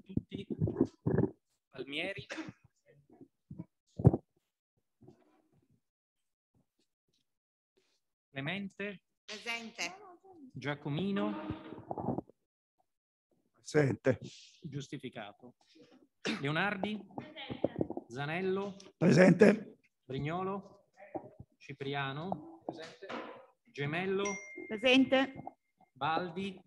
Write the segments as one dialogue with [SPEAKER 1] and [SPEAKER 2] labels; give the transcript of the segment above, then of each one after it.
[SPEAKER 1] tutti. Palmieri. Clemente. Presente. Giacomino.
[SPEAKER 2] Presente.
[SPEAKER 1] Giustificato. Leonardi. Presente. Zanello.
[SPEAKER 2] Presente.
[SPEAKER 1] Brignolo. Cipriano. Presente. Gemello.
[SPEAKER 3] Presente.
[SPEAKER 1] Baldi.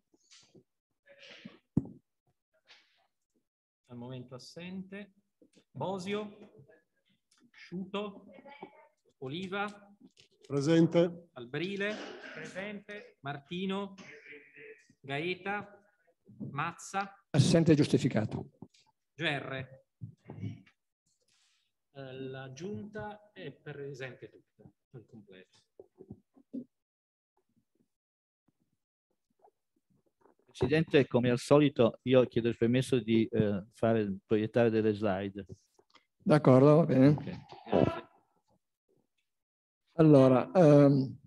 [SPEAKER 1] al momento assente, Bosio, Sciuto, Oliva,
[SPEAKER 2] presente,
[SPEAKER 1] Albrile, presente, Martino, Gaeta, Mazza,
[SPEAKER 2] assente giustificato,
[SPEAKER 1] Gerre. Eh, la giunta è presente tutta, al completo.
[SPEAKER 3] Presidente, come al solito io chiedo il permesso di eh, fare, proiettare delle slide. D'accordo, va bene. Okay. Allora, ehm,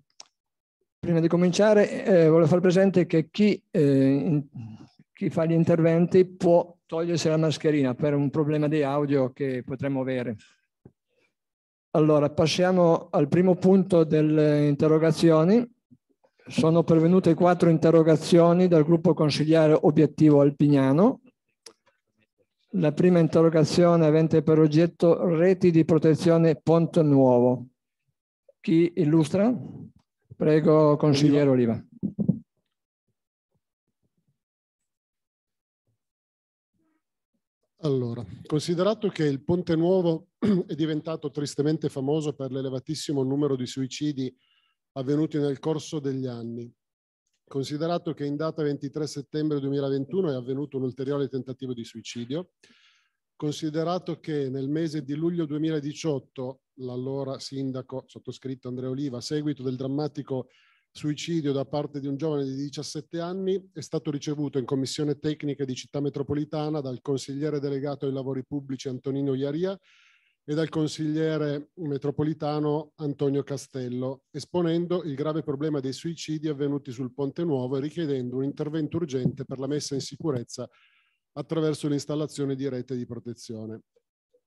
[SPEAKER 3] prima di cominciare eh, voglio far presente che chi, eh, chi fa gli interventi può togliersi la mascherina per un problema di audio che potremmo avere. Allora, passiamo al primo punto delle interrogazioni sono pervenute quattro interrogazioni dal gruppo consigliare obiettivo alpignano. La prima interrogazione avente per oggetto reti di protezione Ponte Nuovo. Chi illustra? Prego, consigliere Oliva.
[SPEAKER 2] Allora, considerato che il Ponte Nuovo è diventato tristemente famoso per l'elevatissimo numero di suicidi avvenuti nel corso degli anni. Considerato che in data 23 settembre 2021 è avvenuto un ulteriore tentativo di suicidio, considerato che nel mese di luglio 2018 l'allora sindaco sottoscritto Andrea Oliva, a seguito del drammatico suicidio da parte di un giovane di 17 anni, è stato ricevuto in commissione tecnica di città metropolitana dal consigliere delegato ai lavori pubblici Antonino Iaria e dal consigliere metropolitano Antonio Castello, esponendo il grave problema dei suicidi avvenuti sul Ponte Nuovo e richiedendo un intervento urgente per la messa in sicurezza attraverso l'installazione di rete di protezione.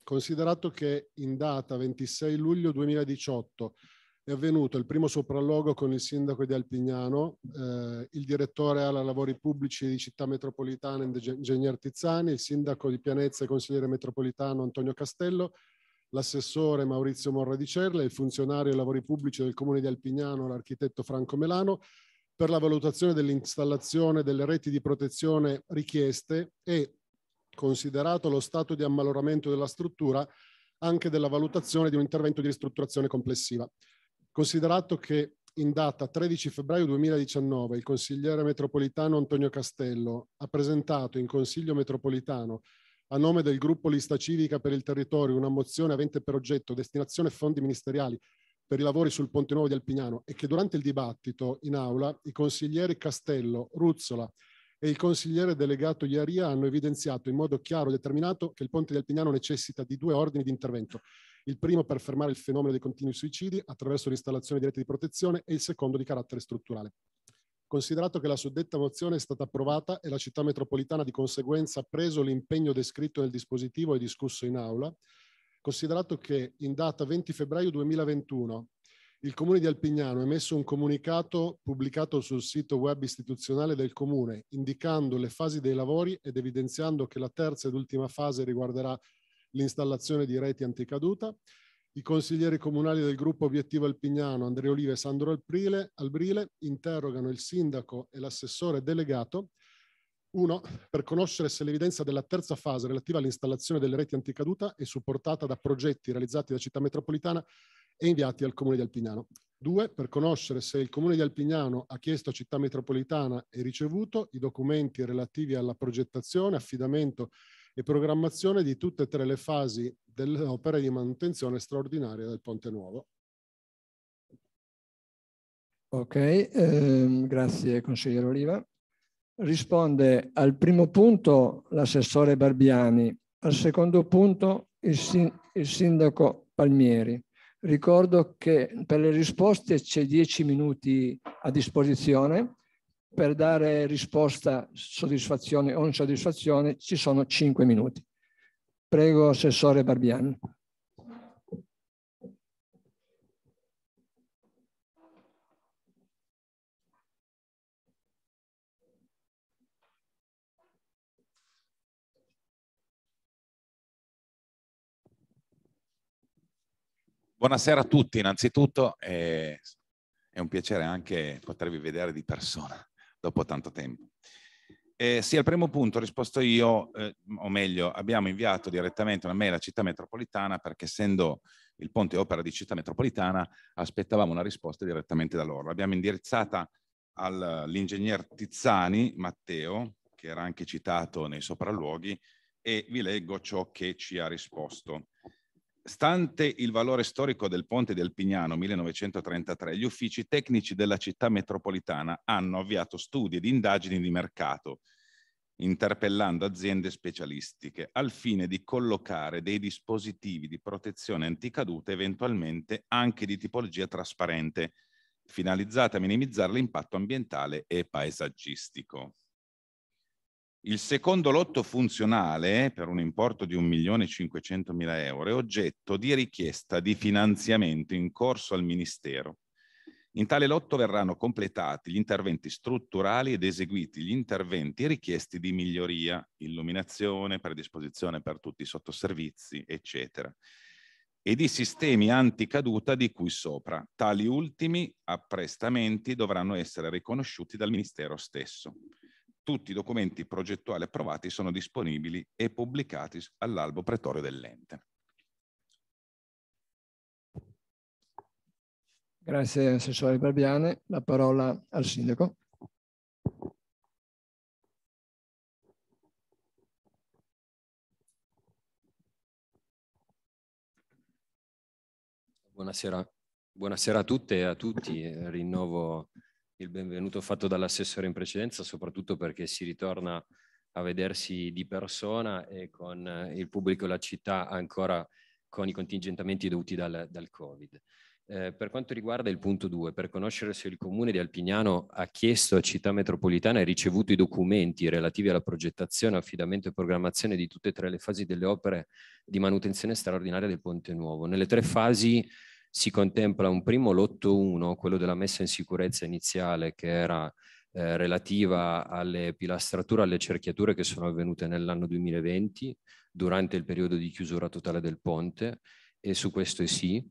[SPEAKER 2] Considerato che in data 26 luglio 2018 è avvenuto il primo sopralluogo con il sindaco di Alpignano, eh, il direttore alla lavori pubblici di città metropolitana ingegner Tizzani, il sindaco di Pianezza e consigliere metropolitano Antonio Castello, l'assessore Maurizio Morradicerle, il funzionario ai lavori pubblici del Comune di Alpignano, l'architetto Franco Melano, per la valutazione dell'installazione delle reti di protezione richieste e, considerato lo stato di ammaloramento della struttura, anche della valutazione di un intervento di ristrutturazione complessiva. Considerato che in data 13 febbraio 2019 il consigliere metropolitano Antonio Castello ha presentato in Consiglio metropolitano a nome del gruppo Lista Civica per il Territorio una mozione avente per oggetto destinazione fondi ministeriali per i lavori sul Ponte Nuovo di Alpignano e che durante il dibattito in aula i consiglieri Castello, Ruzzola e il consigliere delegato Iaria hanno evidenziato in modo chiaro e determinato che il Ponte di Alpignano necessita di due ordini di intervento. Il primo per fermare il fenomeno dei continui suicidi attraverso l'installazione di reti di protezione e il secondo di carattere strutturale. Considerato che la suddetta mozione è stata approvata e la città metropolitana di conseguenza ha preso l'impegno descritto nel dispositivo e discusso in aula, considerato che in data 20 febbraio 2021 il Comune di Alpignano ha emesso un comunicato pubblicato sul sito web istituzionale del Comune, indicando le fasi dei lavori ed evidenziando che la terza ed ultima fase riguarderà l'installazione di reti anticaduta, i consiglieri comunali del gruppo Obiettivo Alpignano, Andrea Olive e Sandro Albrile, Albrile interrogano il sindaco e l'assessore delegato uno, per conoscere se l'evidenza della terza fase relativa all'installazione delle reti anticaduta è supportata da progetti realizzati da città metropolitana e inviati al Comune di Alpignano. Due, per conoscere se il Comune di Alpignano ha chiesto a città metropolitana e ricevuto i documenti relativi alla progettazione, affidamento e programmazione di tutte e tre le fasi delle opere di manutenzione straordinaria del Ponte Nuovo.
[SPEAKER 3] Ok, ehm, grazie consigliere Oliva. Risponde al primo punto l'assessore Barbiani, al secondo punto il, sin il, sindaco Palmieri. Ricordo che per le risposte c'è 10 minuti a disposizione per dare risposta, soddisfazione o insoddisfazione, ci sono cinque minuti. Prego, Assessore Barbiani.
[SPEAKER 4] Buonasera a tutti, innanzitutto eh, è un piacere anche potervi vedere di persona dopo tanto tempo. Eh, sì, al primo punto ho risposto io, eh, o meglio, abbiamo inviato direttamente una mail a Città Metropolitana perché essendo il ponte opera di Città Metropolitana aspettavamo una risposta direttamente da loro. L'abbiamo indirizzata all'ingegner Tizzani Matteo, che era anche citato nei sopralluoghi, e vi leggo ciò che ci ha risposto. Stante il valore storico del ponte del Pignano 1933, gli uffici tecnici della città metropolitana hanno avviato studi ed indagini di mercato, interpellando aziende specialistiche, al fine di collocare dei dispositivi di protezione anticadute, eventualmente anche di tipologia trasparente, finalizzata a minimizzare l'impatto ambientale e paesaggistico. Il secondo lotto funzionale, per un importo di 1.500.000 euro, è oggetto di richiesta di finanziamento in corso al Ministero. In tale lotto verranno completati gli interventi strutturali ed eseguiti gli interventi richiesti di miglioria, illuminazione, predisposizione per tutti i sottoservizi, eccetera, e di sistemi anticaduta di cui sopra. Tali ultimi apprestamenti dovranno essere riconosciuti dal Ministero stesso. Tutti i documenti progettuali approvati sono disponibili e pubblicati all'albo pretorio dell'ente.
[SPEAKER 3] Grazie Assessore Barbiane. La parola al Sindaco.
[SPEAKER 5] Buonasera. Buonasera a tutte e a tutti. Rinnovo il benvenuto fatto dall'assessore in precedenza, soprattutto perché si ritorna a vedersi di persona e con eh, il pubblico e la città ancora con i contingentamenti dovuti dal, dal Covid. Eh, per quanto riguarda il punto 2, per conoscere se il comune di Alpignano ha chiesto a città metropolitana e ricevuto i documenti relativi alla progettazione, affidamento e programmazione di tutte e tre le fasi delle opere di manutenzione straordinaria del Ponte Nuovo. Nelle tre fasi si contempla un primo lotto 1, quello della messa in sicurezza iniziale che era eh, relativa alle pilastrature, alle cerchiature che sono avvenute nell'anno 2020 durante il periodo di chiusura totale del ponte e su questo è sì.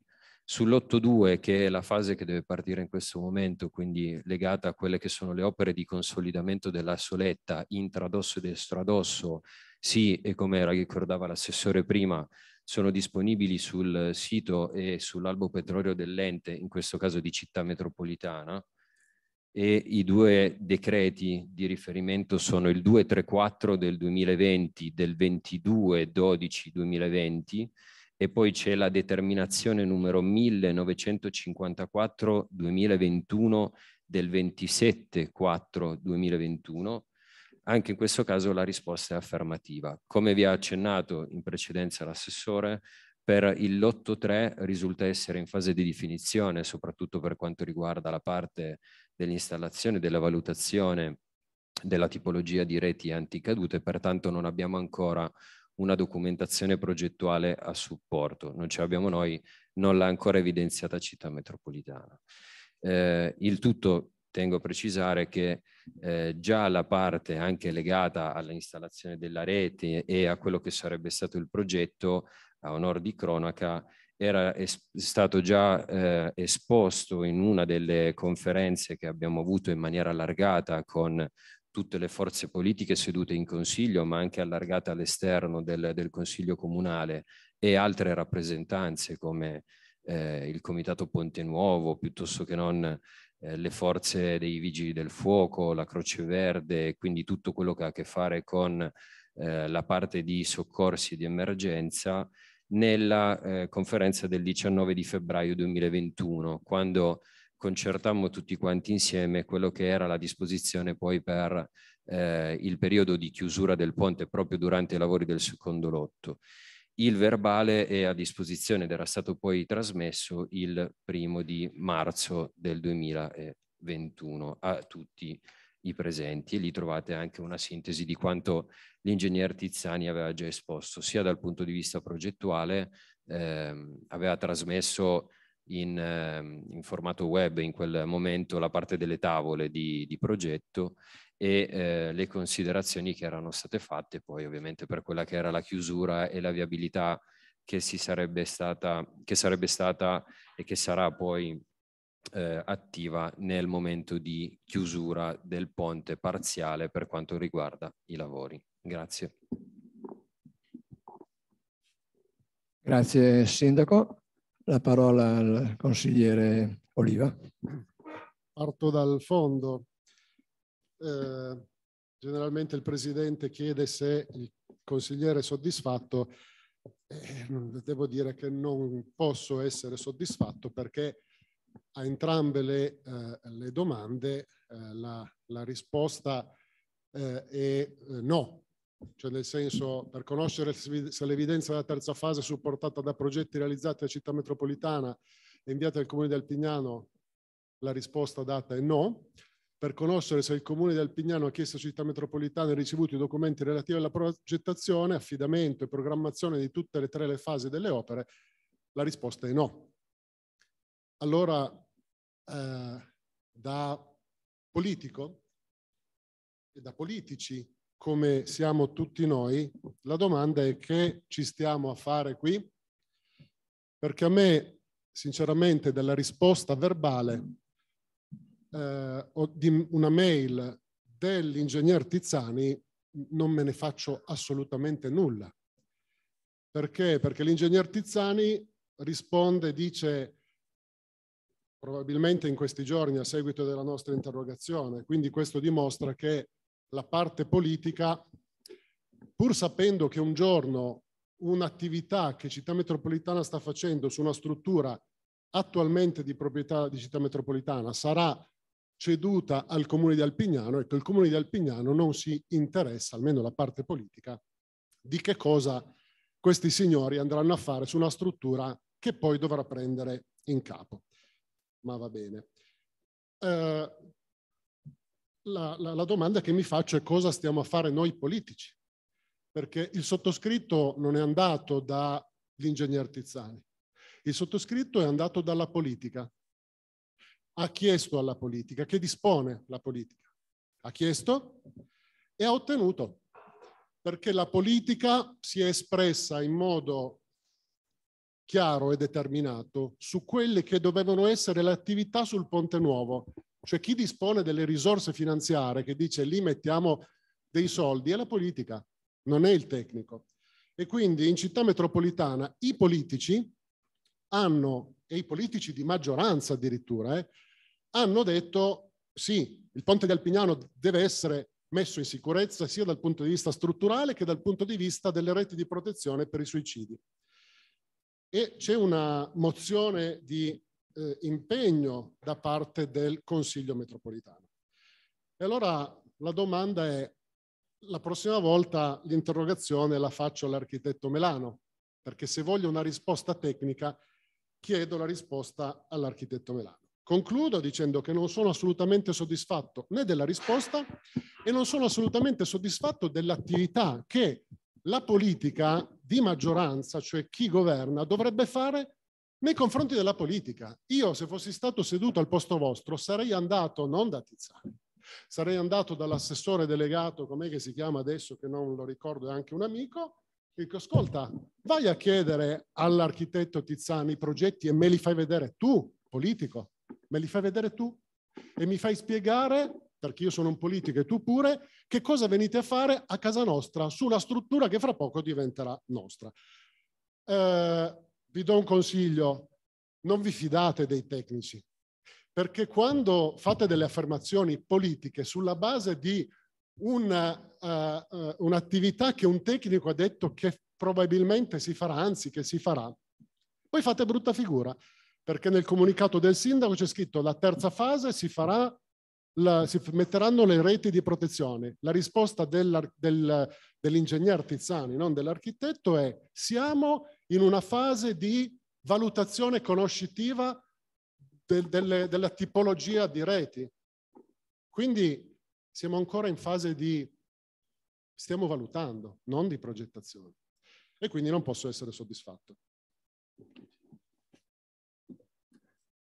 [SPEAKER 5] Sull'otto 2, che è la fase che deve partire in questo momento, quindi legata a quelle che sono le opere di consolidamento della soletta intradosso ed estradosso, sì, e come ricordava l'assessore prima, sono disponibili sul sito e sull'albo petrolio dell'ente, in questo caso di città metropolitana, e i due decreti di riferimento sono il 234 del 2020, del 22 12 2020 e poi c'è la determinazione numero 1954 2021 del 27 4 2021 anche in questo caso la risposta è affermativa. Come vi ha accennato in precedenza l'assessore, per il lotto 3 risulta essere in fase di definizione, soprattutto per quanto riguarda la parte dell'installazione e della valutazione della tipologia di reti anticadute, pertanto non abbiamo ancora una documentazione progettuale a supporto, non ce l'abbiamo noi, non l'ha ancora evidenziata città metropolitana. Eh, il tutto tengo a precisare che eh, già la parte anche legata all'installazione della rete e a quello che sarebbe stato il progetto, a onor di cronaca, era stato già eh, esposto in una delle conferenze che abbiamo avuto in maniera allargata con tutte le forze politiche sedute in consiglio, ma anche allargata all'esterno del, del, consiglio comunale e altre rappresentanze come eh, il comitato Ponte Nuovo, piuttosto che non eh, le forze dei vigili del fuoco, la Croce Verde, quindi tutto quello che ha a che fare con eh, la parte di soccorsi di emergenza nella eh, conferenza del 19 di febbraio 2021, quando concertammo tutti quanti insieme quello che era la disposizione poi per eh, il periodo di chiusura del ponte proprio durante i lavori del secondo lotto il verbale è a disposizione ed era stato poi trasmesso il primo di marzo del 2021 a tutti i presenti e lì trovate anche una sintesi di quanto l'ingegner Tizzani aveva già esposto, sia dal punto di vista progettuale, ehm, aveva trasmesso in, ehm, in, formato web in quel momento la parte delle tavole di, di progetto e eh, le considerazioni che erano state fatte poi ovviamente per quella che era la chiusura e la viabilità che, sarebbe stata, che sarebbe stata, e che sarà poi eh, attiva nel momento di chiusura del ponte parziale per quanto riguarda i lavori. Grazie.
[SPEAKER 3] Grazie Sindaco. La parola al consigliere
[SPEAKER 2] Oliva. Parto dal fondo. Eh, generalmente il presidente chiede se il consigliere è soddisfatto. Eh, devo dire che non posso essere soddisfatto perché a entrambe le, eh, le domande eh, la, la, risposta eh, è no, cioè nel senso per conoscere se l'evidenza della terza fase supportata da progetti realizzati da città metropolitana e inviata al comune di Alpignano la risposta data è no per conoscere se il Comune di Alpignano ha chiesto a Città Metropolitana e ricevuto i documenti relativi alla progettazione, affidamento e programmazione di tutte e tre le fasi delle opere, la risposta è no. Allora, eh, da politico e da politici come siamo tutti noi, la domanda è che ci stiamo a fare qui? Perché a me, sinceramente, dalla risposta verbale eh, o di una mail dell'ingegner Tizzani non me ne faccio assolutamente nulla. Perché? Perché l'ingegner Tizzani risponde, dice probabilmente in questi giorni a seguito della nostra interrogazione, quindi questo dimostra che la parte politica, pur sapendo che un giorno un'attività che Città Metropolitana sta facendo su una struttura attualmente di proprietà di Città Metropolitana sarà ceduta al comune di Alpignano, ecco il comune di Alpignano non si interessa, almeno la parte politica, di che cosa questi signori andranno a fare su una struttura che poi dovrà prendere in capo. Ma va bene. Eh, la, la, la domanda che mi faccio è cosa stiamo a fare noi politici? Perché il sottoscritto non è andato dall'ingegner Tizzani, il sottoscritto è andato dalla politica ha chiesto alla politica, che dispone la politica. Ha chiesto e ha ottenuto, perché la politica si è espressa in modo chiaro e determinato su quelle che dovevano essere le attività sul Ponte Nuovo. Cioè chi dispone delle risorse finanziarie, che dice lì mettiamo dei soldi, è la politica, non è il tecnico. E quindi in città metropolitana i politici hanno, e i politici di maggioranza addirittura, eh, hanno detto sì, il ponte di Alpignano deve essere messo in sicurezza sia dal punto di vista strutturale che dal punto di vista delle reti di protezione per i suicidi. E c'è una mozione di eh, impegno da parte del Consiglio metropolitano. E allora la domanda è, la prossima volta l'interrogazione la faccio all'architetto Melano, perché se voglio una risposta tecnica chiedo la risposta all'architetto Melano. Concludo dicendo che non sono assolutamente soddisfatto né della risposta e non sono assolutamente soddisfatto dell'attività che la politica di maggioranza, cioè chi governa, dovrebbe fare nei confronti della politica. Io se fossi stato seduto al posto vostro sarei andato non da Tizzani, sarei andato dall'assessore delegato, com'è che si chiama adesso, che non lo ricordo, è anche un amico, e dico ascolta, vai a chiedere all'architetto Tizzani i progetti e me li fai vedere tu, politico me li fai vedere tu e mi fai spiegare, perché io sono un politico e tu pure, che cosa venite a fare a casa nostra, su una struttura che fra poco diventerà nostra. Eh, vi do un consiglio, non vi fidate dei tecnici, perché quando fate delle affermazioni politiche sulla base di eh, eh, un'attività uh, uh, un che un tecnico ha detto che probabilmente si farà, anzi che si farà, poi fate brutta figura, perché nel comunicato del sindaco c'è scritto la terza fase si, farà, la, si metteranno le reti di protezione. La risposta del, dell'ingegnere Tizzani, non dell'architetto, è siamo in una fase di valutazione conoscitiva del, delle, della tipologia di reti. Quindi siamo ancora in fase di stiamo valutando, non di progettazione. E quindi non posso essere soddisfatto.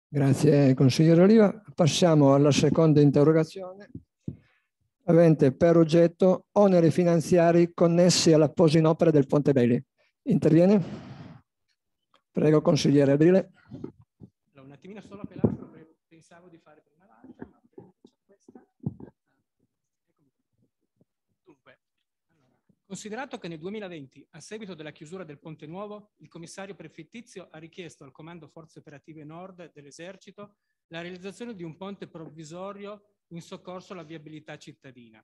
[SPEAKER 3] Grazie consigliere Oliva. Passiamo alla seconda interrogazione avente per oggetto oneri finanziari connessi alla posa in opera del Ponte Belli. Interviene? Prego consigliere Abrile. Un
[SPEAKER 1] attimino solo per l'altro, pensavo di fare Considerato che nel 2020, a seguito della chiusura del Ponte Nuovo, il commissario prefettizio ha richiesto al Comando Forze Operative Nord dell'Esercito la realizzazione di un ponte provvisorio in soccorso alla viabilità cittadina.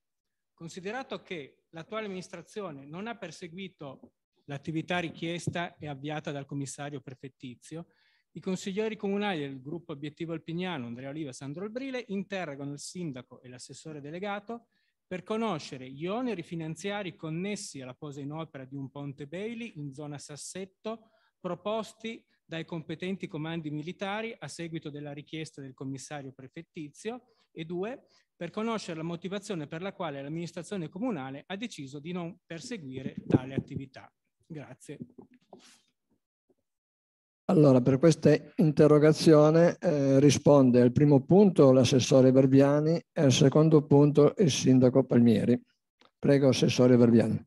[SPEAKER 1] Considerato che l'attuale amministrazione non ha perseguito l'attività richiesta e avviata dal commissario prefettizio, i consiglieri comunali del gruppo Obiettivo Alpignano, Andrea Oliva e Sandro Albrile, interrogano il sindaco e l'assessore delegato per conoscere gli oneri finanziari connessi alla posa in opera di un ponte Bailey in zona Sassetto proposti dai competenti comandi militari a seguito della richiesta del commissario prefettizio e due, per conoscere la motivazione per la quale l'amministrazione comunale ha deciso di non perseguire tale attività. Grazie.
[SPEAKER 3] Allora, per questa interrogazione eh, risponde al primo punto l'assessore Verbiani e al secondo punto il sindaco Palmieri. Prego, assessore Verbiani.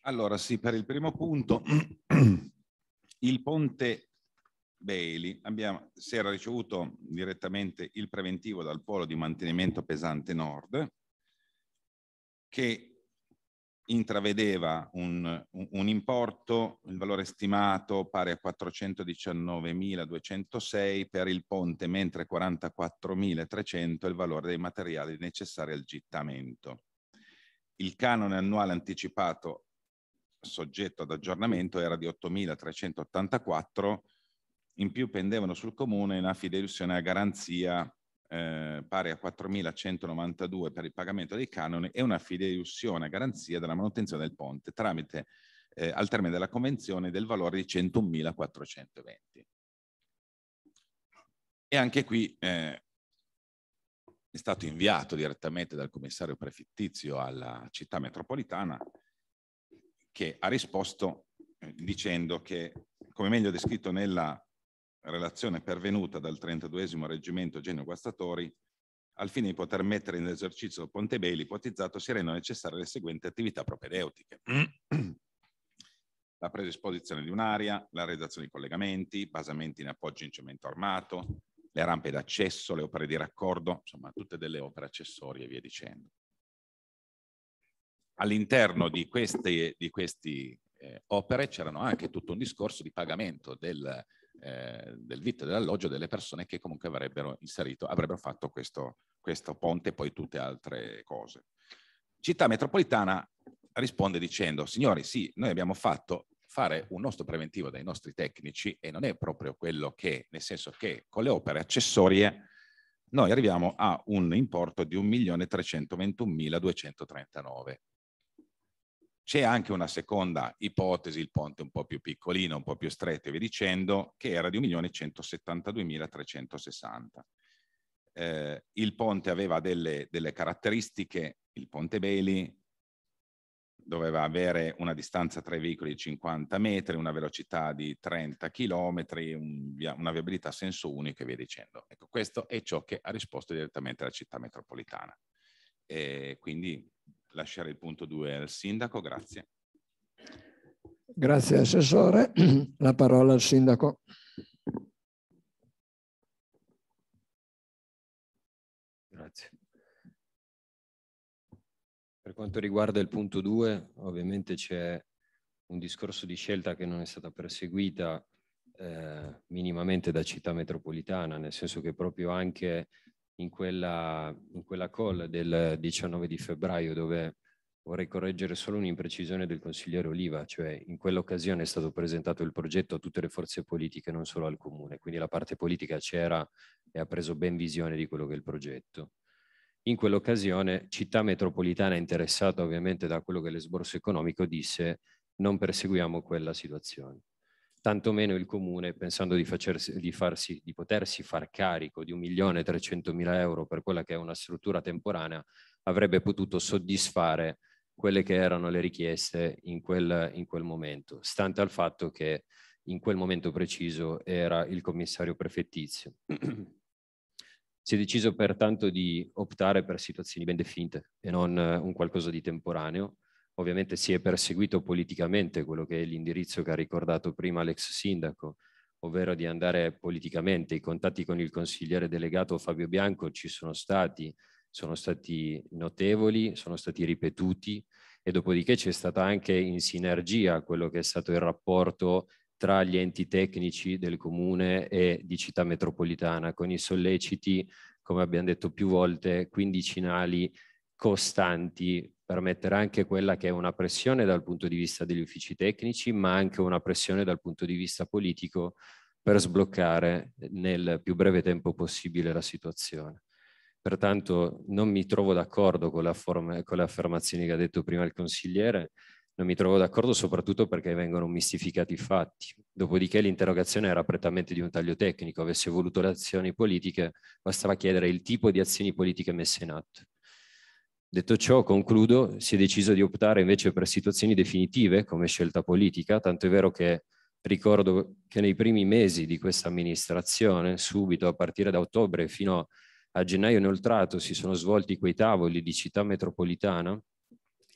[SPEAKER 4] Allora, sì, per il primo punto, il ponte Bailey abbiamo, si era ricevuto direttamente il preventivo dal polo di mantenimento pesante nord che intravedeva un, un, importo, il valore stimato pari a 419.206 per il ponte, mentre 44.300 è il valore dei materiali necessari al gittamento. Il canone annuale anticipato soggetto ad aggiornamento era di 8.384, in più pendevano sul comune una fidelizione a garanzia eh, pari a 4.192 per il pagamento dei canoni e una fideiussione a garanzia della manutenzione del ponte tramite eh, al termine della convenzione del valore di 101.420. E anche qui eh, è stato inviato direttamente dal commissario prefittizio alla città metropolitana che ha risposto eh, dicendo che, come meglio descritto nella relazione pervenuta dal 32 Reggimento Genio Guastatori, al fine di poter mettere in esercizio il Ponte Beli ipotizzato si rendono necessarie le seguenti attività propedeutiche. la predisposizione di un'area, la redazione di collegamenti, basamenti in appoggio in cemento armato, le rampe d'accesso, le opere di raccordo, insomma tutte delle opere accessorie e via dicendo. All'interno di queste, di queste eh, opere c'erano anche tutto un discorso di pagamento del, eh, del vitto e dell'alloggio delle persone che comunque avrebbero inserito, avrebbero fatto questo, questo ponte e poi tutte altre cose. Città metropolitana risponde dicendo, signori, sì, noi abbiamo fatto fare un nostro preventivo dai nostri tecnici e non è proprio quello che, nel senso che con le opere accessorie noi arriviamo a un importo di 1.321.239 c'è anche una seconda ipotesi, il ponte un po' più piccolino, un po' più stretto e via dicendo, che era di 1.172.360. Eh, il ponte aveva delle, delle caratteristiche, il ponte Bailey doveva avere una distanza tra i veicoli di 50 metri, una velocità di 30 km, un una viabilità a senso unico e via dicendo. Ecco, questo è ciò che ha risposto direttamente la città metropolitana. E eh, quindi lasciare il punto 2 al Sindaco, grazie.
[SPEAKER 3] Grazie Assessore, la parola al Sindaco.
[SPEAKER 5] Grazie. Per quanto riguarda il punto 2, ovviamente c'è un discorso di scelta che non è stata perseguita eh, minimamente da città metropolitana, nel senso che proprio anche in quella, in quella call del 19 di febbraio dove vorrei correggere solo un'imprecisione del consigliere Oliva, cioè in quell'occasione è stato presentato il progetto a tutte le forze politiche, non solo al comune, quindi la parte politica c'era e ha preso ben visione di quello che è il progetto. In quell'occasione città metropolitana interessata ovviamente da quello che è l'esborso economico disse non perseguiamo quella situazione tantomeno il comune, pensando di, facersi, di, farsi, di potersi far carico di 1.300.000 euro per quella che è una struttura temporanea, avrebbe potuto soddisfare quelle che erano le richieste in quel, in quel momento, stante al fatto che in quel momento preciso era il commissario prefettizio. si è deciso pertanto di optare per situazioni ben definite e non eh, un qualcosa di temporaneo, ovviamente si è perseguito politicamente quello che è l'indirizzo che ha ricordato prima l'ex sindaco, ovvero di andare politicamente. I contatti con il consigliere delegato Fabio Bianco ci sono stati, sono stati notevoli, sono stati ripetuti e dopodiché c'è stata anche in sinergia quello che è stato il rapporto tra gli enti tecnici del comune e di città metropolitana con i solleciti, come abbiamo detto più volte, quindicinali costanti per mettere anche quella che è una pressione dal punto di vista degli uffici tecnici, ma anche una pressione dal punto di vista politico per sbloccare nel più breve tempo possibile la situazione. Pertanto non mi trovo d'accordo con, con, le affermazioni che ha detto prima il consigliere, non mi trovo d'accordo soprattutto perché vengono mistificati i fatti. Dopodiché l'interrogazione era prettamente di un taglio tecnico, avesse voluto le azioni politiche, bastava chiedere il tipo di azioni politiche messe in atto. Detto ciò, concludo, si è deciso di optare invece per situazioni definitive come scelta politica, tanto è vero che ricordo che nei primi mesi di questa amministrazione, subito a partire da ottobre fino a gennaio inoltrato, si sono svolti quei tavoli di città metropolitana,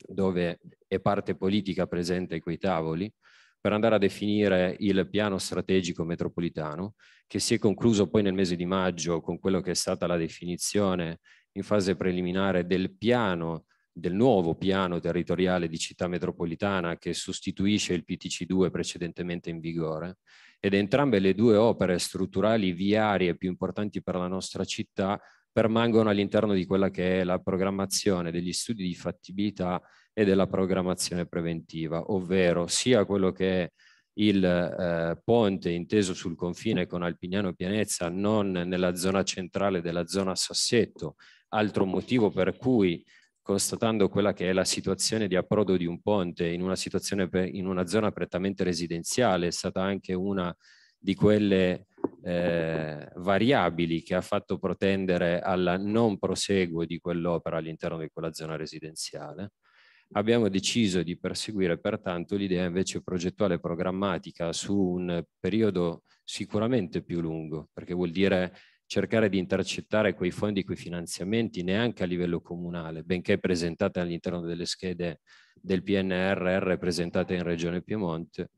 [SPEAKER 5] dove è parte politica presente ai quei tavoli, per andare a definire il piano strategico metropolitano, che si è concluso poi nel mese di maggio con quello che è stata la definizione in fase preliminare del piano del nuovo piano territoriale di città metropolitana che sostituisce il PTC2 precedentemente in vigore ed entrambe le due opere strutturali viarie più importanti per la nostra città permangono all'interno di quella che è la programmazione degli studi di fattibilità e della programmazione preventiva, ovvero sia quello che è il eh, ponte inteso sul confine con Alpignano Pianezza, non nella zona centrale della zona Sassetto, altro motivo per cui constatando quella che è la situazione di approdo di un ponte in una, in una zona prettamente residenziale, è stata anche una di quelle eh, variabili che ha fatto protendere al non proseguo di quell'opera all'interno di quella zona residenziale. Abbiamo deciso di perseguire pertanto l'idea invece progettuale e programmatica su un periodo sicuramente più lungo, perché vuol dire cercare di intercettare quei fondi, quei finanziamenti neanche a livello comunale, benché presentate all'interno delle schede del PNRR presentate in Regione Piemonte,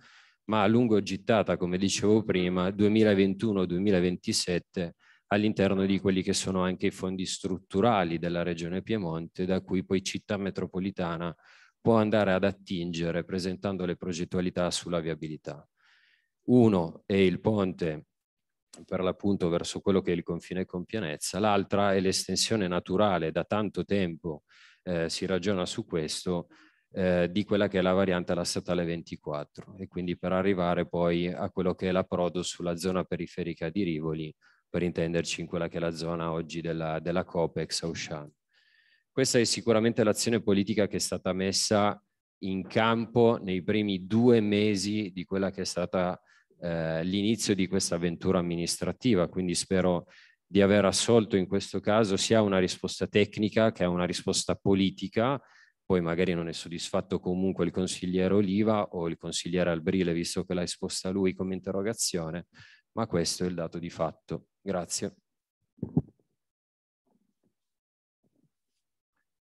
[SPEAKER 5] ma a lungo gittata, come dicevo prima, 2021-2027 all'interno di quelli che sono anche i fondi strutturali della Regione Piemonte, da cui poi città metropolitana può andare ad attingere presentando le progettualità sulla viabilità. Uno è il ponte per l'appunto verso quello che è il confine con pianezza, l'altra è l'estensione naturale, da tanto tempo eh, si ragiona su questo, eh, di quella che è la variante alla statale 24 e quindi per arrivare poi a quello che è l'approdo sulla zona periferica di Rivoli, per intenderci in quella che è la zona oggi della, della Copex a Questa è sicuramente l'azione politica che è stata messa in campo nei primi due mesi di quella che è stata eh, l'inizio di questa avventura amministrativa, quindi spero di aver assolto in questo caso sia una risposta tecnica che una risposta politica, poi magari non è soddisfatto comunque il consigliere Oliva o il consigliere Albrile, visto che l'ha esposta lui come interrogazione, ma questo è il dato di fatto. Grazie.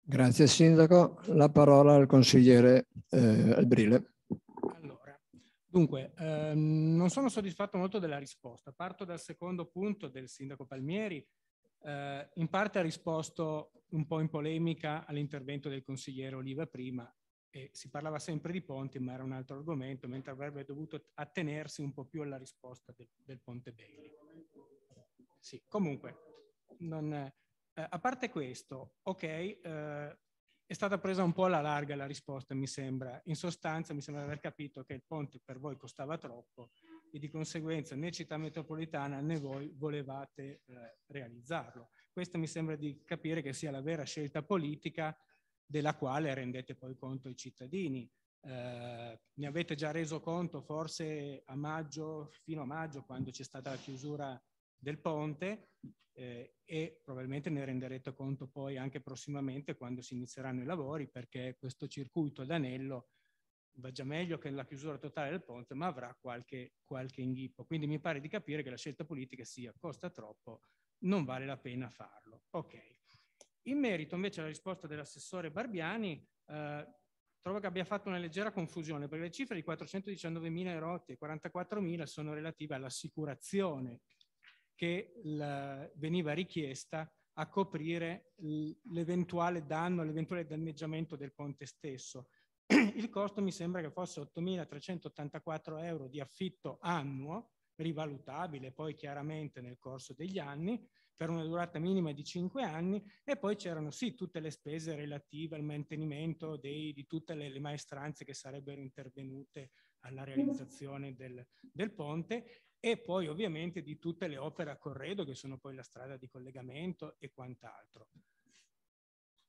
[SPEAKER 3] Grazie Sindaco. La parola al consigliere eh, Albrile.
[SPEAKER 1] Dunque, ehm, non sono soddisfatto molto della risposta. Parto dal secondo punto del sindaco Palmieri. Eh, in parte ha risposto un po' in polemica all'intervento del consigliere Oliva prima e si parlava sempre di ponti, ma era un altro argomento, mentre avrebbe dovuto attenersi un po' più alla risposta del, del ponte Bailey. Sì, comunque, non, eh, a parte questo, ok, eh, è stata presa un po' alla larga la risposta, mi sembra. In sostanza mi sembra di aver capito che il ponte per voi costava troppo e di conseguenza né città metropolitana né voi volevate eh, realizzarlo. Questa mi sembra di capire che sia la vera scelta politica della quale rendete poi conto i cittadini. Eh, ne avete già reso conto forse a maggio, fino a maggio, quando c'è stata la chiusura del ponte eh, e probabilmente ne renderete conto poi anche prossimamente quando si inizieranno i lavori perché questo circuito ad anello va già meglio che la chiusura totale del ponte ma avrà qualche, qualche inghippo. Quindi mi pare di capire che la scelta politica sia costa troppo, non vale la pena farlo. Ok. In merito invece alla risposta dell'assessore Barbiani, eh, trovo che abbia fatto una leggera confusione perché le cifre di 419.000 erotti e 44.000 sono relative all'assicurazione che la, veniva richiesta a coprire l'eventuale danno, l'eventuale danneggiamento del ponte stesso. Il costo mi sembra che fosse 8.384 euro di affitto annuo, rivalutabile poi chiaramente nel corso degli anni, per una durata minima di 5 anni e poi c'erano sì tutte le spese relative al mantenimento dei, di tutte le, le, maestranze che sarebbero intervenute alla realizzazione del, del ponte e poi ovviamente di tutte le opere a corredo che sono poi la strada di collegamento e quant'altro.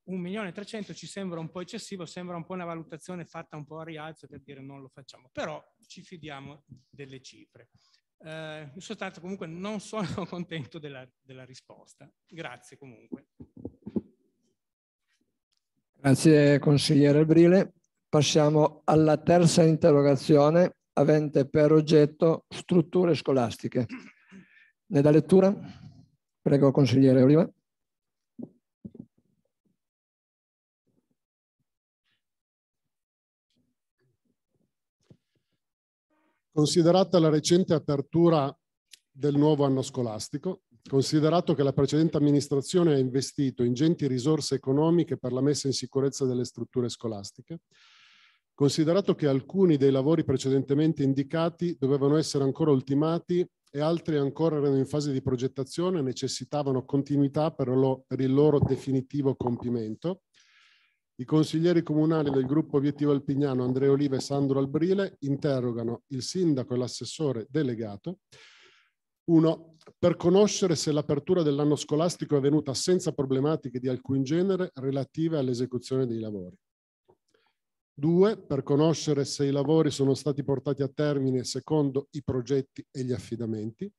[SPEAKER 1] Un milione e trecento ci sembra un po' eccessivo, sembra un po' una valutazione fatta un po' a rialzo per dire non lo facciamo, però ci fidiamo delle cifre. Eh, in sostanza comunque non sono contento della, della risposta. Grazie comunque.
[SPEAKER 3] Grazie consigliere Brile. Passiamo alla terza interrogazione avente per oggetto strutture scolastiche. Ne da lettura? Prego, consigliere Oliva.
[SPEAKER 2] Considerata la recente apertura del nuovo anno scolastico, considerato che la precedente amministrazione ha investito ingenti risorse economiche per la messa in sicurezza delle strutture scolastiche, considerato che alcuni dei lavori precedentemente indicati dovevano essere ancora ultimati e altri ancora erano in fase di progettazione e necessitavano continuità per, lo, per il loro definitivo compimento. I consiglieri comunali del gruppo obiettivo alpignano Andrea Olive e Sandro Albrile interrogano il sindaco e l'assessore delegato Uno, Per conoscere se l'apertura dell'anno scolastico è avvenuta senza problematiche di alcun genere relative all'esecuzione dei lavori. Due, per conoscere se i lavori sono stati portati a termine secondo i progetti e gli affidamenti.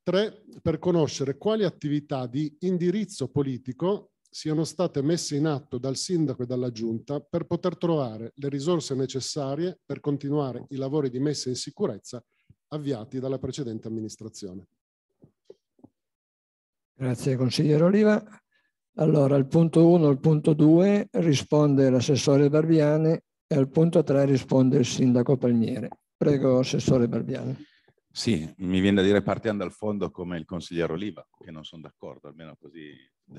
[SPEAKER 2] Tre, per conoscere quali attività di indirizzo politico siano state messe in atto dal sindaco e dalla giunta per poter trovare le risorse necessarie per continuare i lavori di messa in sicurezza avviati dalla precedente amministrazione.
[SPEAKER 3] Grazie consigliere Oliva. Allora, al punto 1 al punto 2 risponde l'assessore Barbiane e al punto 3 risponde il sindaco Palmiere. Prego, assessore Barbiane.
[SPEAKER 4] Sì, mi viene da dire partendo dal fondo come il consigliere Oliva, che non sono d'accordo, almeno così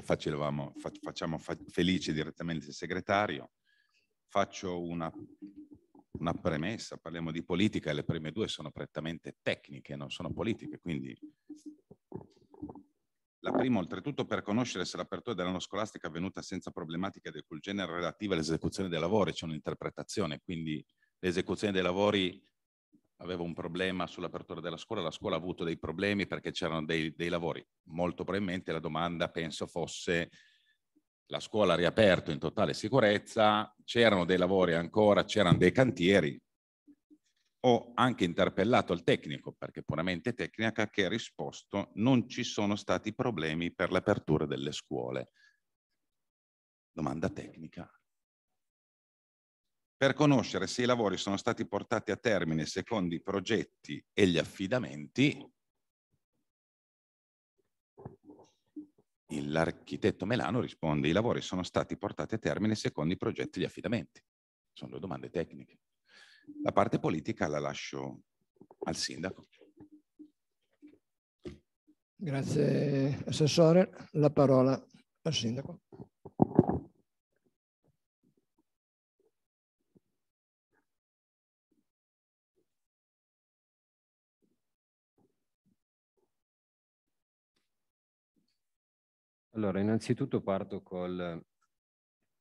[SPEAKER 4] facciamo, facciamo felice direttamente il segretario. Faccio una, una premessa, parliamo di politica e le prime due sono prettamente tecniche, non sono politiche, quindi la prima, oltretutto, per conoscere se l'apertura dell'anno scolastico è avvenuta senza problematiche di quel genere relative all'esecuzione dei lavori, c'è un'interpretazione, quindi l'esecuzione dei lavori aveva un problema sull'apertura della scuola, la scuola ha avuto dei problemi perché c'erano dei, dei, lavori. Molto probabilmente la domanda, penso, fosse la scuola ha riaperto in totale sicurezza, c'erano dei lavori ancora, c'erano dei cantieri, ho anche interpellato il tecnico, perché puramente tecnica, che ha risposto non ci sono stati problemi per l'apertura delle scuole. Domanda tecnica. Per conoscere se i lavori sono stati portati a termine secondo i progetti e gli affidamenti, l'architetto Melano risponde i lavori sono stati portati a termine secondo i progetti e gli affidamenti. Sono due domande tecniche. La parte politica la lascio al sindaco.
[SPEAKER 3] Grazie Assessore, la parola al Sindaco. Allora, innanzitutto parto col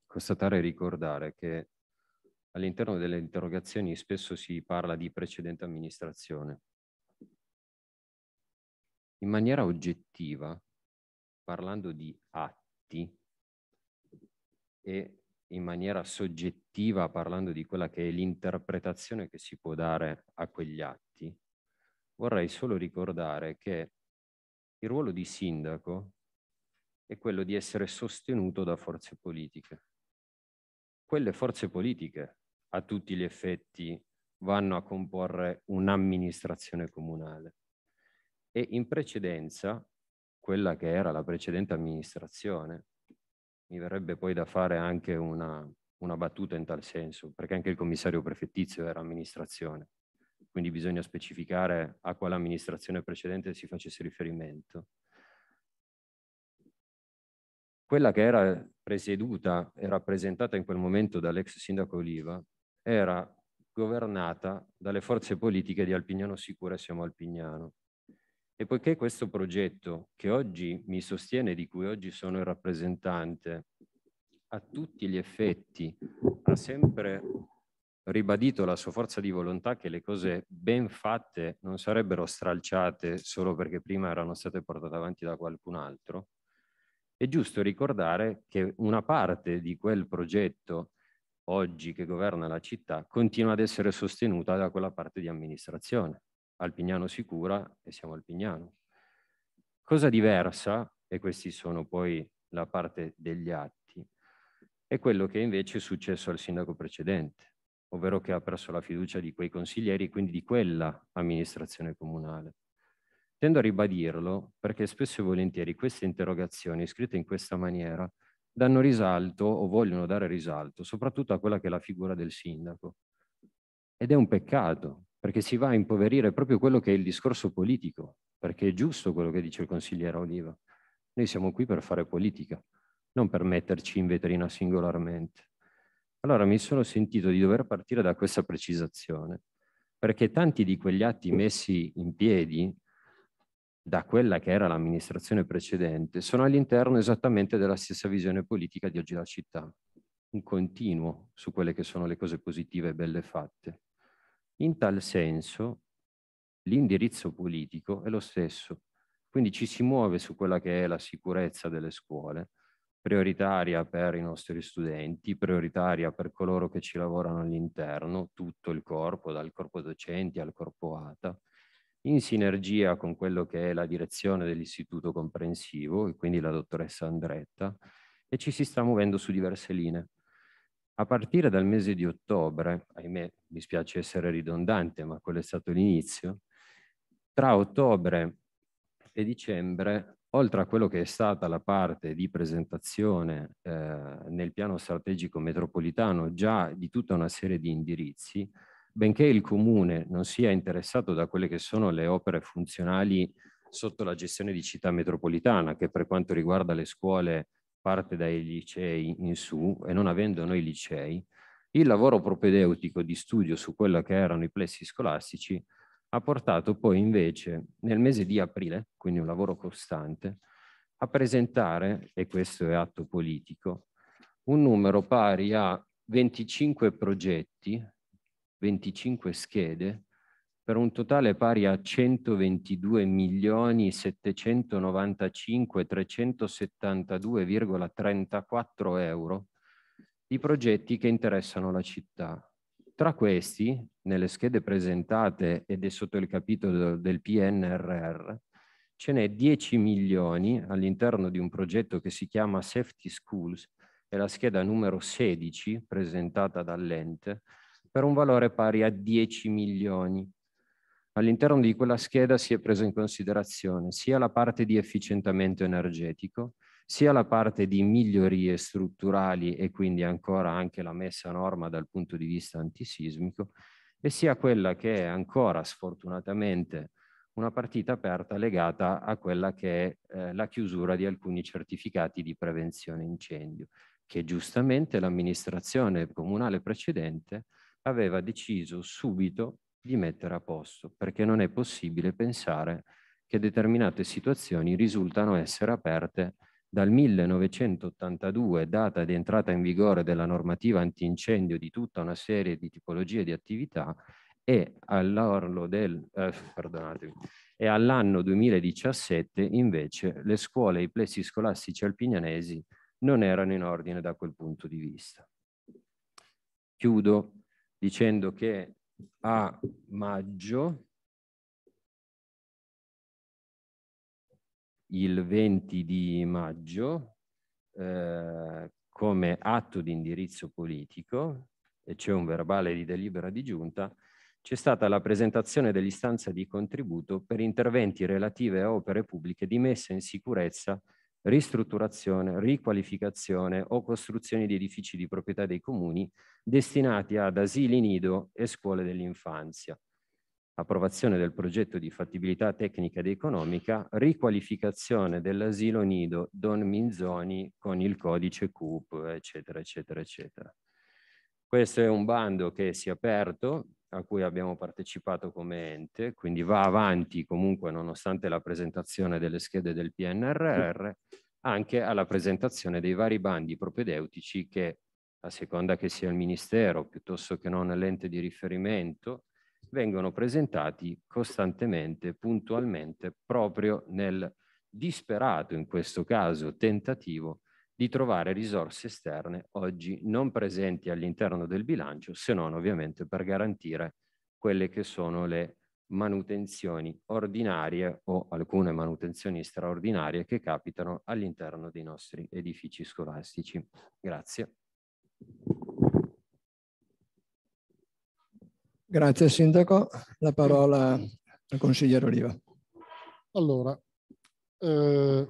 [SPEAKER 5] constatare e ricordare che all'interno delle interrogazioni spesso si parla di precedente amministrazione. In maniera oggettiva, parlando di atti e in maniera soggettiva, parlando di quella che è l'interpretazione che si può dare a quegli atti, vorrei solo ricordare che il ruolo di sindaco è quello di essere sostenuto da forze politiche quelle forze politiche a tutti gli effetti vanno a comporre un'amministrazione comunale e in precedenza quella che era la precedente amministrazione mi verrebbe poi da fare anche una, una battuta in tal senso perché anche il commissario prefettizio era amministrazione quindi bisogna specificare a quale amministrazione precedente si facesse riferimento quella che era presieduta e rappresentata in quel momento dall'ex sindaco Oliva, era governata dalle forze politiche di Alpignano Sicura e Siamo Alpignano. E poiché questo progetto che oggi mi sostiene, di cui oggi sono il rappresentante, a tutti gli effetti ha sempre ribadito la sua forza di volontà che le cose ben fatte non sarebbero stralciate solo perché prima erano state portate avanti da qualcun altro, è giusto ricordare che una parte di quel progetto oggi che governa la città continua ad essere sostenuta da quella parte di amministrazione. Alpignano sicura e siamo Alpignano. Cosa diversa, e questi sono poi la parte degli atti, è quello che invece è successo al sindaco precedente, ovvero che ha perso la fiducia di quei consiglieri quindi di quella amministrazione comunale. Tendo a ribadirlo perché spesso e volentieri queste interrogazioni scritte in questa maniera danno risalto o vogliono dare risalto soprattutto a quella che è la figura del sindaco. Ed è un peccato perché si va a impoverire proprio quello che è il discorso politico, perché è giusto quello che dice il consigliere Oliva. Noi siamo qui per fare politica, non per metterci in vetrina singolarmente. Allora mi sono sentito di dover partire da questa precisazione, perché tanti di quegli atti messi in piedi da quella che era l'amministrazione precedente sono all'interno esattamente della stessa visione politica di oggi la città, un continuo su quelle che sono le cose positive e belle fatte. In tal senso l'indirizzo politico è lo stesso, quindi ci si muove su quella che è la sicurezza delle scuole, prioritaria per i nostri studenti, prioritaria per coloro che ci lavorano all'interno, tutto il corpo, dal corpo docenti al corpo ATA, in sinergia con quello che è la direzione dell'istituto comprensivo, e quindi la dottoressa Andretta, e ci si sta muovendo su diverse linee. A partire dal mese di ottobre, ahimè mi spiace essere ridondante, ma quello è stato l'inizio, tra ottobre e dicembre, oltre a quello che è stata la parte di presentazione eh, nel piano strategico metropolitano già di tutta una serie di indirizzi, benché il comune non sia interessato da quelle che sono le opere funzionali sotto la gestione di città metropolitana, che per quanto riguarda le scuole parte dai licei in su e non avendo noi licei, il lavoro propedeutico di studio su quello che erano i plessi scolastici ha portato poi invece nel mese di aprile, quindi un lavoro costante, a presentare, e questo è atto politico, un numero pari a 25 progetti 25 schede per un totale pari a 122 milioni 795 372,34 euro di progetti che interessano la città. Tra questi, nelle schede presentate ed è sotto il capitolo del PNRR, ce n'è 10 milioni all'interno di un progetto che si chiama Safety Schools, è la scheda numero 16 presentata dall'ente, per un valore pari a 10 milioni. All'interno di quella scheda si è presa in considerazione sia la parte di efficientamento energetico, sia la parte di migliorie strutturali e quindi ancora anche la messa a norma dal punto di vista antisismico, e sia quella che è ancora sfortunatamente una partita aperta legata a quella che è eh, la chiusura di alcuni certificati di prevenzione incendio, che giustamente l'amministrazione comunale precedente aveva deciso subito di mettere a posto, perché non è possibile pensare che determinate situazioni risultano essere aperte dal 1982, data di entrata in vigore della normativa antincendio di tutta una serie di tipologie di attività, e, del, eh, e all'anno 2017 invece le scuole e i plessi scolastici alpignanesi non erano in ordine da quel punto di vista. Chiudo dicendo che a maggio il 20 di maggio eh, come atto di indirizzo politico e c'è un verbale di delibera di giunta c'è stata la presentazione dell'istanza di contributo per interventi relative a opere pubbliche di messa in sicurezza ristrutturazione, riqualificazione o costruzione di edifici di proprietà dei comuni destinati ad asili nido e scuole dell'infanzia. Approvazione del progetto di fattibilità tecnica ed economica, riqualificazione dell'asilo nido Don Minzoni con il codice CUP, eccetera, eccetera, eccetera. Questo è un bando che si è aperto a cui abbiamo partecipato come ente, quindi va avanti comunque nonostante la presentazione delle schede del PNRR, anche alla presentazione dei vari bandi propedeutici che a seconda che sia il Ministero piuttosto che non l'ente di riferimento, vengono presentati costantemente, puntualmente, proprio nel disperato, in questo caso, tentativo di trovare risorse esterne oggi non presenti all'interno del bilancio, se non ovviamente per garantire quelle che sono le manutenzioni ordinarie o alcune manutenzioni straordinarie che capitano all'interno dei nostri edifici scolastici. Grazie.
[SPEAKER 3] Grazie Sindaco. La parola al consigliere Oliva.
[SPEAKER 2] Allora, eh,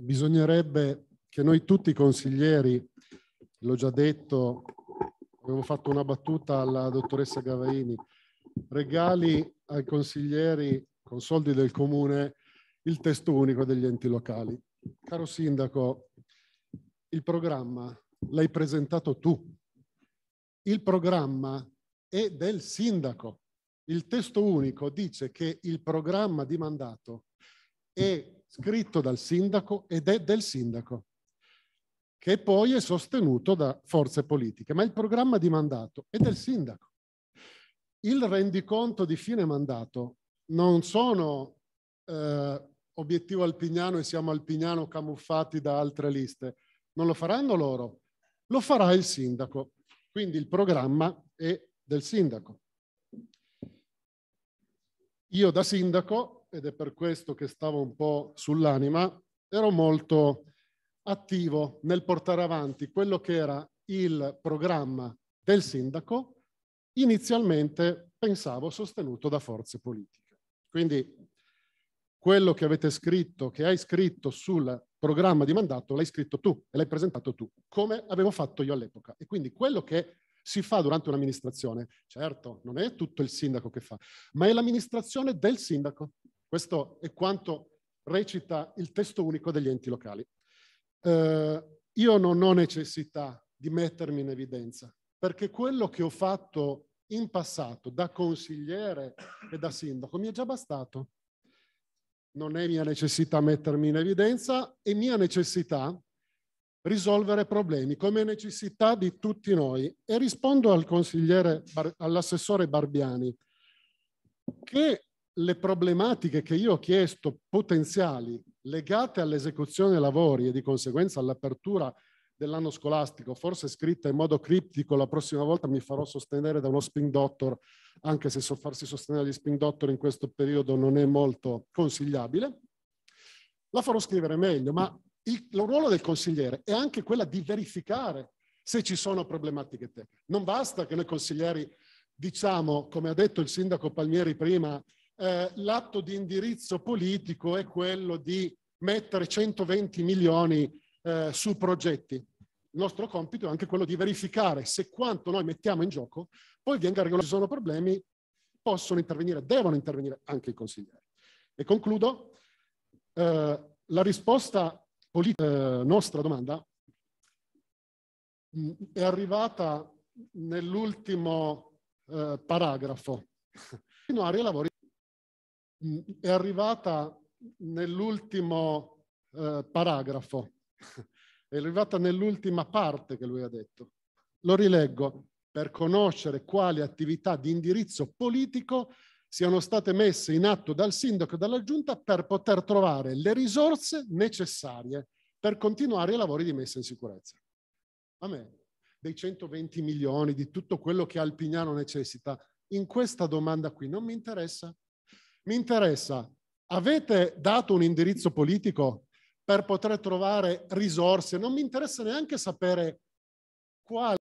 [SPEAKER 2] bisognerebbe che noi tutti i consiglieri, l'ho già detto, avevo fatto una battuta alla dottoressa Gavaini, regali ai consiglieri con soldi del comune il testo unico degli enti locali. Caro sindaco, il programma l'hai presentato tu. Il programma è del sindaco. Il testo unico dice che il programma di mandato è scritto dal sindaco ed è del sindaco, che poi è sostenuto da forze politiche, ma il programma di mandato è del sindaco. Il rendiconto di fine mandato non sono eh, obiettivo alpignano e siamo alpignano camuffati da altre liste, non lo faranno loro, lo farà il sindaco. Quindi il programma è del sindaco. Io da sindaco ed è per questo che stavo un po' sull'anima, ero molto attivo nel portare avanti quello che era il programma del sindaco, inizialmente pensavo sostenuto da forze politiche. Quindi quello che avete scritto, che hai scritto sul programma di mandato, l'hai scritto tu e l'hai presentato tu, come avevo fatto io all'epoca. E quindi quello che si fa durante un'amministrazione, certo, non è tutto il sindaco che fa, ma è l'amministrazione del sindaco. Questo è quanto recita il testo unico degli enti locali. Eh, io non ho necessità di mettermi in evidenza, perché quello che ho fatto in passato da consigliere e da sindaco mi è già bastato. Non è mia necessità mettermi in evidenza, è mia necessità risolvere problemi come necessità di tutti noi. E rispondo al consigliere, all'assessore Barbiani, che le problematiche che io ho chiesto potenziali legate all'esecuzione lavori e di conseguenza all'apertura dell'anno scolastico, forse scritta in modo criptico, la prossima volta mi farò sostenere da uno spin doctor, anche se so farsi sostenere dagli spin doctor in questo periodo non è molto consigliabile. La farò scrivere meglio, ma il, il ruolo del consigliere è anche quella di verificare se ci sono problematiche tecniche. Non basta che noi consiglieri diciamo, come ha detto il sindaco Palmieri prima, eh, l'atto di indirizzo politico è quello di mettere 120 milioni eh, su progetti. Il nostro compito è anche quello di verificare se quanto noi mettiamo in gioco poi venga regolato. Se ci sono problemi, possono intervenire, devono intervenire anche i consiglieri. E concludo. Eh, la risposta politica eh, nostra domanda mh, mm, è arrivata nell'ultimo eh, paragrafo. Continuare i lavori Mm, è arrivata nell'ultimo eh, paragrafo, è arrivata nell'ultima parte che lui ha detto. Lo rileggo per conoscere quali attività di indirizzo politico siano state messe in atto dal sindaco e dalla giunta per poter trovare le risorse necessarie per continuare i lavori di messa in sicurezza. A me, dei 120 milioni, di tutto quello che Alpignano necessita, in questa domanda qui non mi interessa mi interessa, avete dato un indirizzo politico per poter trovare risorse? Non mi interessa neanche sapere quale